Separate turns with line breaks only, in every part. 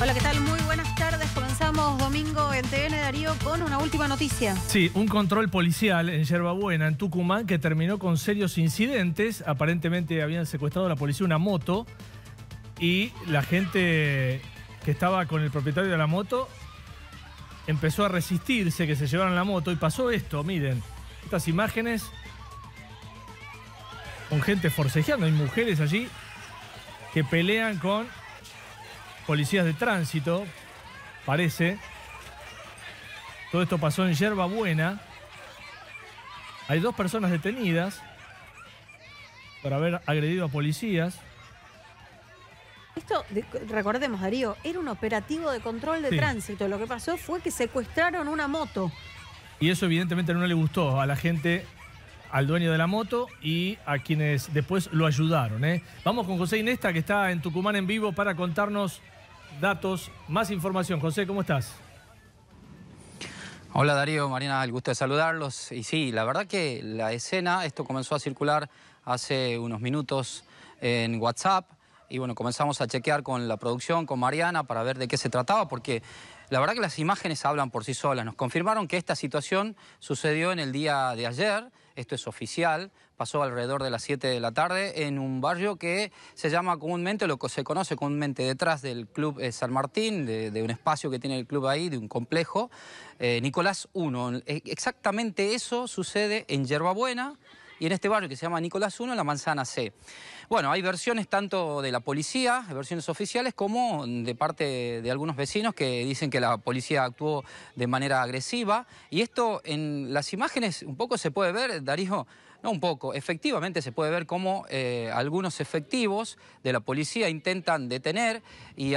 Hola, ¿qué tal? Muy buenas tardes. Comenzamos domingo en TN Darío con una última noticia.
Sí, un control policial en Yerbabuena, en Tucumán, que terminó con serios incidentes. Aparentemente habían secuestrado a la policía una moto y la gente que estaba con el propietario de la moto empezó a resistirse que se llevaran la moto y pasó esto, miren, estas imágenes con gente forcejeando, hay mujeres allí que pelean con policías de tránsito, parece. Todo esto pasó en Yerba Buena. Hay dos personas detenidas por haber agredido a policías.
Esto, recordemos, Darío, era un operativo de control de tránsito. Lo que pasó fue que secuestraron una moto.
Y eso evidentemente no le gustó a la gente, al dueño de la moto y a quienes después lo ayudaron. ¿eh? Vamos con José Inesta, que está en Tucumán en vivo, para contarnos datos, más información. José, ¿cómo estás?
Hola Darío, Mariana, el gusto de saludarlos. Y sí, la verdad que la escena, esto comenzó a circular hace unos minutos en WhatsApp y bueno, comenzamos a chequear con la producción, con Mariana, para ver de qué se trataba, porque la verdad que las imágenes hablan por sí solas. Nos confirmaron que esta situación sucedió en el día de ayer esto es oficial, pasó alrededor de las 7 de la tarde en un barrio que se llama comúnmente, lo que se conoce comúnmente detrás del Club eh, San Martín, de, un espacio que tiene el club ahí, de un complejo, eh, Nicolás 1. Eh, exactamente eso sucede en Yerbabuena y en este barrio que se llama Nicolás I, la manzana C. Bueno, hay versiones tanto de la policía, versiones oficiales, como de parte de algunos vecinos que dicen que la policía actuó de manera agresiva. Y esto en las imágenes un poco se puede ver, Darío, no un poco, efectivamente se puede ver cómo eh, algunos efectivos de la policía intentan detener y,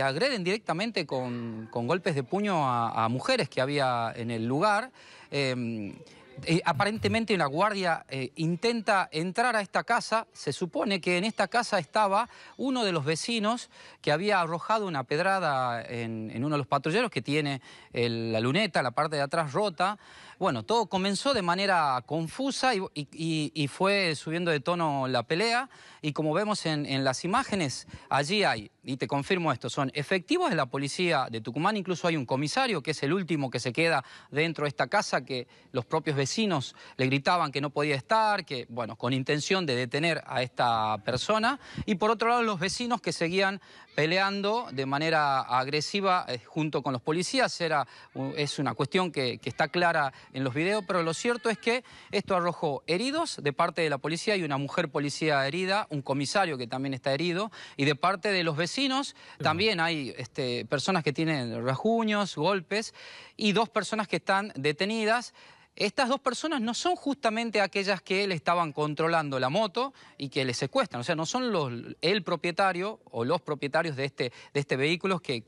agreden directamente con, golpes de puño a, mujeres que había en el lugar. Em, eh, aparentemente una guardia eh, intenta entrar a esta casa. Se supone que en esta casa estaba uno de los vecinos que había arrojado una pedrada en, uno de los patrulleros que tiene la luneta, la parte de atrás rota. Bueno, todo comenzó de manera confusa y, fue subiendo de tono la pelea. Y como vemos en, las imágenes, allí hay, y te confirmo esto, son efectivos de la policía de Tucumán, incluso hay un comisario que es el último que se queda dentro de esta casa, que los propios vecinos le gritaban que no podía estar, que, bueno, con intención de detener a esta persona. Y por otro lado, los vecinos que seguían peleando de manera agresiva eh, junto con los policías. Era, es una cuestión que está clara en los videos, pero lo cierto es que esto arrojó heridos de parte de la policía y una mujer policía herida, un comisario que también está herido, y de parte de los vecinos también hay este, personas que tienen rajuños, golpes, y dos personas que están detenidas estas dos personas no son justamente aquellas que le estaban controlando la moto y que le secuestran. O sea, no son los, el propietario o los propietarios de este, de este vehículo que,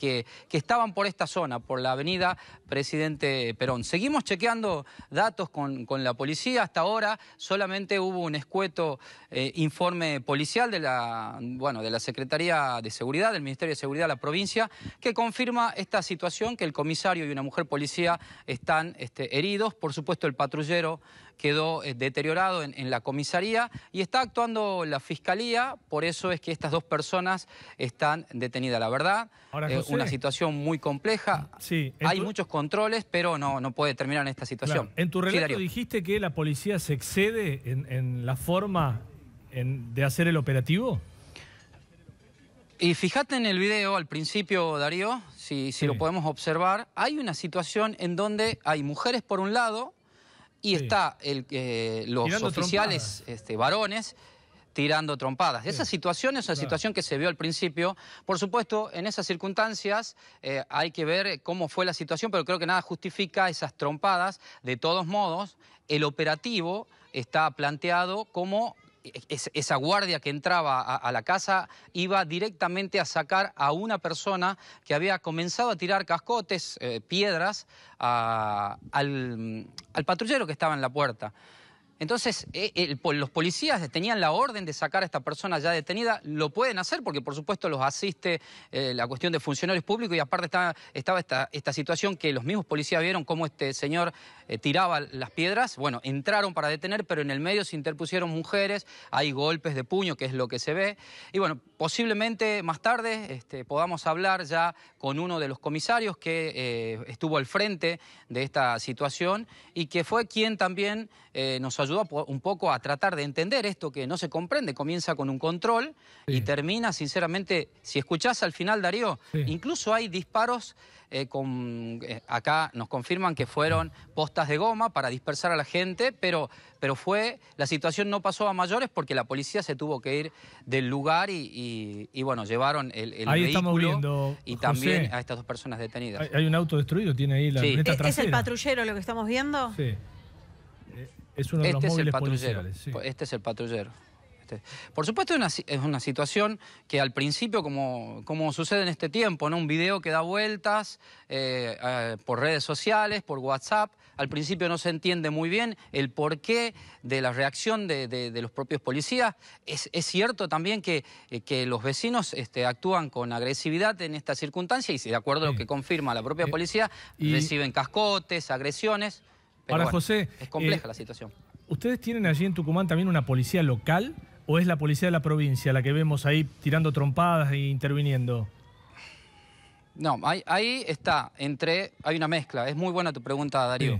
estaban por esta zona, por la avenida Presidente Perón. Seguimos chequeando datos con, la policía. Hasta ahora solamente hubo un escueto eh, informe policial de la, bueno, de la Secretaría de Seguridad, del Ministerio de Seguridad de la provincia, que confirma esta situación, que el comisario y una mujer policía están este, heridos. Por supuesto, el patrullero quedó eh, deteriorado en, la comisaría y está actuando la fiscalía, por eso es que estas dos personas están detenidas. La verdad, es eh, una situación muy compleja. Hay muchos controles, pero no, no puede terminar en esta situación. En tu relato
dijiste que la policía se excede en, la forma de hacer el operativo.
Y fíjate en el video al principio, Darío, si, lo podemos observar, hay una situación en donde hay mujeres por un lado, y están está el, los oficiales este, varones tirando trompadas. Esa situación es una situación que se vio al principio. Por supuesto, en esas circunstancias eh, hay que ver cómo fue la situación, pero creo que nada justifica esas trompadas. De todos modos, el operativo está planteado como esa guardia que entraba a, la casa iba directamente a sacar a una persona que había comenzado a tirar cascotes, eh, piedras, al, al patrullero que estaba en la puerta. Entonces, eh, los policías tenían la orden de sacar a esta persona ya detenida, lo pueden hacer porque por supuesto los asiste eh, la cuestión de funcionarios públicos y aparte está, estaba esta, situación que los mismos policías vieron cómo este señor eh, tiraba las piedras, bueno, entraron para detener, pero en el medio se interpusieron mujeres, hay golpes de puño, que es lo que se ve, y bueno, posiblemente más tarde este, podamos hablar ya con uno de los comisarios que estuvo al frente de esta situación y que fue quien también nos ayuda un poco a tratar de entender esto que no se comprende. Comienza con un control y termina, sinceramente, si escuchás al final, Darío, incluso hay disparos, eh, con, eh, acá nos confirman que fueron postas de goma para dispersar a la gente, pero, pero fue, la situación no pasó a mayores porque la policía se tuvo que ir del lugar y, bueno, llevaron el, y también a estas dos personas detenidas. Hay,
un auto destruido, tiene ahí la sí. ¿Es, ¿E-, ¿Es el patrullero lo que estamos viendo? Sí. Es este, este es el patrullero.
Este es el patrullero. Por supuesto, es una situación que al principio, como, sucede en este tiempo, un video que da vueltas eh, eh, por redes sociales, por WhatsApp, al principio no se entiende muy bien el porqué de la reacción de, los propios policías. Es, cierto también que, eh, los vecinos este, actúan con agresividad en esta circunstancia y, de acuerdo a lo que confirma la propia policía, reciben cascotes, agresiones. Ahora, José. Es compleja eh, la situación.
¿Ustedes tienen allí en Tucumán también una policía local o es la policía de la provincia la que vemos ahí tirando trompadas e interviniendo?
No, ahí, está, entre. Hay una mezcla. Es muy buena tu pregunta, Darío.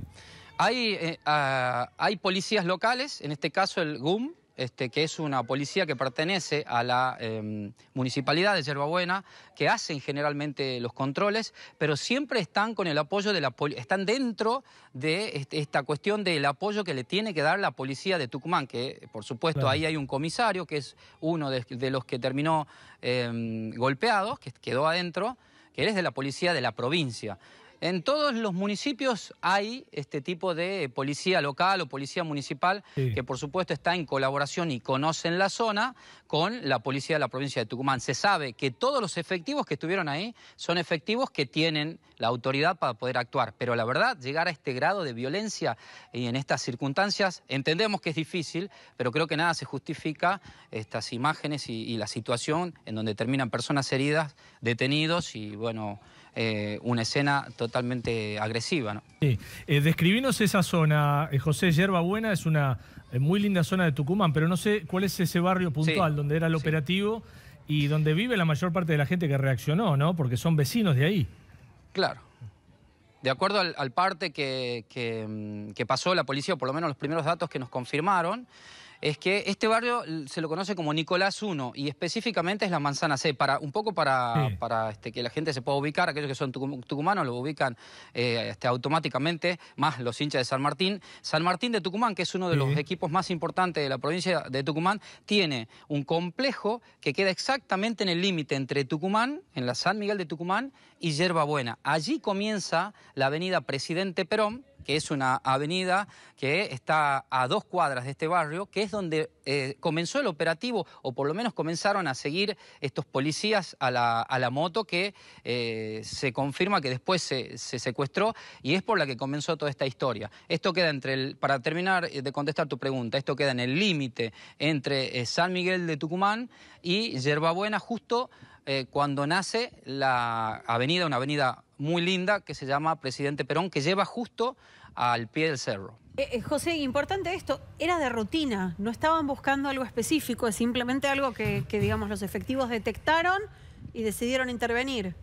Eh, ah, hay policías locales, en este caso el GUM, este, que es una policía que pertenece a la em, municipalidad de Buena, que hacen generalmente los controles, pero siempre están con el apoyo de la están dentro de este, esta cuestión del apoyo que le tiene que dar la policía de Tucumán, que por supuesto ahí hay un comisario, que es uno de, los que terminó em, golpeados golpeado, que quedó adentro, que él es de la policía de la provincia. En todos los municipios hay este tipo de eh, policía local o policía municipal que por supuesto está en colaboración y conocen la zona con la policía de la provincia de Tucumán. Se sabe que todos los efectivos que estuvieron ahí son efectivos que tienen la autoridad para poder actuar, pero la verdad llegar a este grado de violencia y en estas circunstancias entendemos que es difícil, pero creo que nada se justifica estas imágenes y la situación en donde terminan personas heridas, detenidos y bueno... Eh, una escena totalmente agresiva. ¿no?
Sí. Eh, describinos esa zona, eh, José Yerba Buena es una eh, muy linda zona de Tucumán, pero no sé cuál es ese barrio puntual donde era el operativo y donde vive la mayor parte de la gente que reaccionó, ¿no? Porque son vecinos de ahí.
Claro. De acuerdo al, parte mm, que pasó la policía, o por lo menos los primeros datos que nos confirmaron, es que este barrio se lo conoce como Nicolás 1 y específicamente es la manzana C, para, un poco para, este, que la gente se pueda ubicar, aquellos que son tucumanos lo ubican eh, este, automáticamente, más los hinchas de San Martín. San Martín de Tucumán, que es uno de los equipos más importantes de la provincia de Tucumán, tiene un complejo que queda exactamente en el límite entre Tucumán, en la San Miguel de Tucumán, y Yerba Buena. Allí comienza la avenida Presidente Perón, que es una avenida que está a dos cuadras de este barrio, que es donde eh, comenzó el operativo, o por lo menos comenzaron a seguir estos policías a la, moto que eh, se confirma que después se, secuestró y es por la que comenzó toda esta historia. Esto queda entre el, para terminar eh, de contestar tu pregunta, esto queda en el límite entre San Miguel de Tucumán y Yerbabuena, justo eh, cuando nace la avenida, una avenida muy linda que se llama Presidente Perón, que lleva justo al pie del cerro. Eh, eh, José, importante esto, era de rutina, no estaban buscando algo específico, es simplemente algo que, que digamos, los efectivos detectaron y decidieron intervenir.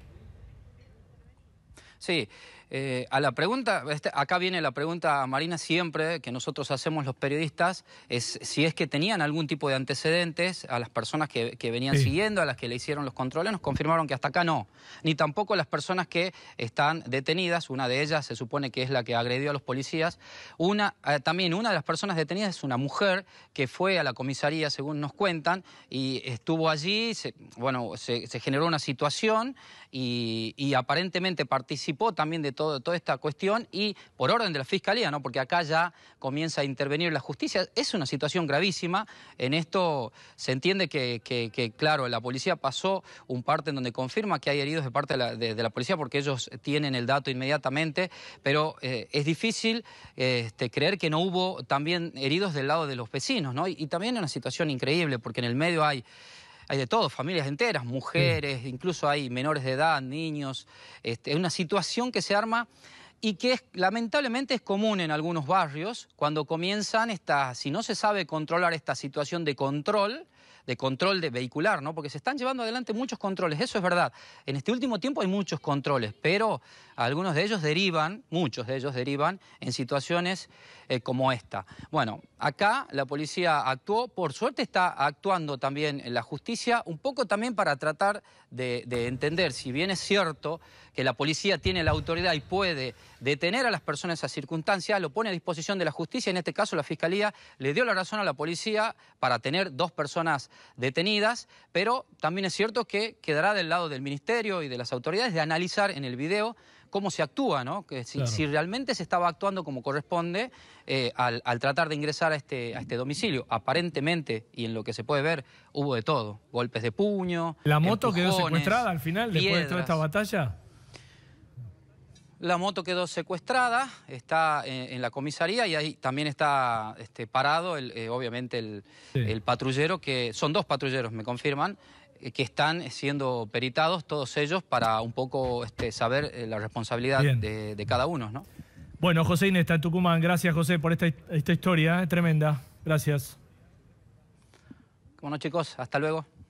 Sí, eh, a la pregunta, este, acá viene la pregunta, Marina, siempre que nosotros hacemos los periodistas, es si es que tenían algún tipo de antecedentes a las personas que, venían siguiendo, a las que le hicieron los controles, nos confirmaron que hasta acá no, ni tampoco las personas que están detenidas, una de ellas se supone que es la que agredió a los policías, una, eh, también una de las personas detenidas es una mujer que fue a la comisaría, según nos cuentan, y estuvo allí, bueno, se, generó una situación y, y aparentemente participó también de todo toda esta cuestión y por orden de la Fiscalía, ¿no? porque acá ya comienza a intervenir la justicia. Es una situación gravísima. En esto se entiende que, claro, la policía pasó un parte en donde confirma que hay heridos de parte de la, policía porque ellos tienen el dato inmediatamente, pero eh, es difícil este, creer que no hubo también heridos del lado de los vecinos. ¿no? Y, y también es una situación increíble porque en el medio hay hay de todo, familias enteras, mujeres, mm. incluso hay menores de edad, niños. Este, es una situación que se arma y que es, lamentablemente es común en algunos barrios cuando comienzan esta, si no se sabe controlar esta situación de control, de control de vehicular, ¿no? Porque se están llevando adelante muchos controles, eso es verdad. En este último tiempo hay muchos controles, pero algunos de ellos derivan, muchos de ellos derivan en situaciones eh, como esta. Bueno, acá la policía actuó, por suerte está actuando también la justicia, un poco también para tratar de, de entender, si bien es cierto que la policía tiene la autoridad y puede detener a las personas a esas circunstancias, lo pone a disposición de la justicia, en este caso la Fiscalía le dio la razón a la policía para tener dos personas detenidas, pero también es cierto que quedará del lado del Ministerio y de las autoridades de analizar en el video cómo se actúa, ¿no? Que si, realmente se estaba actuando como corresponde eh, al, tratar de ingresar a este, a este domicilio. Aparentemente, y en lo que se puede ver, hubo de todo. Golpes de puño. ¿La moto quedó secuestrada al final después de toda esta batalla? La moto quedó secuestrada, está eh, en, la comisaría y ahí también está este, parado, eh, obviamente, el, patrullero, que son dos patrulleros, me confirman, eh, que están siendo peritados todos ellos para un poco este, saber la responsabilidad de, cada uno.
Bueno, José Inés está en Tucumán. Gracias, José, por esta, esta historia tremenda. Gracias.
Bueno, chicos, hasta luego.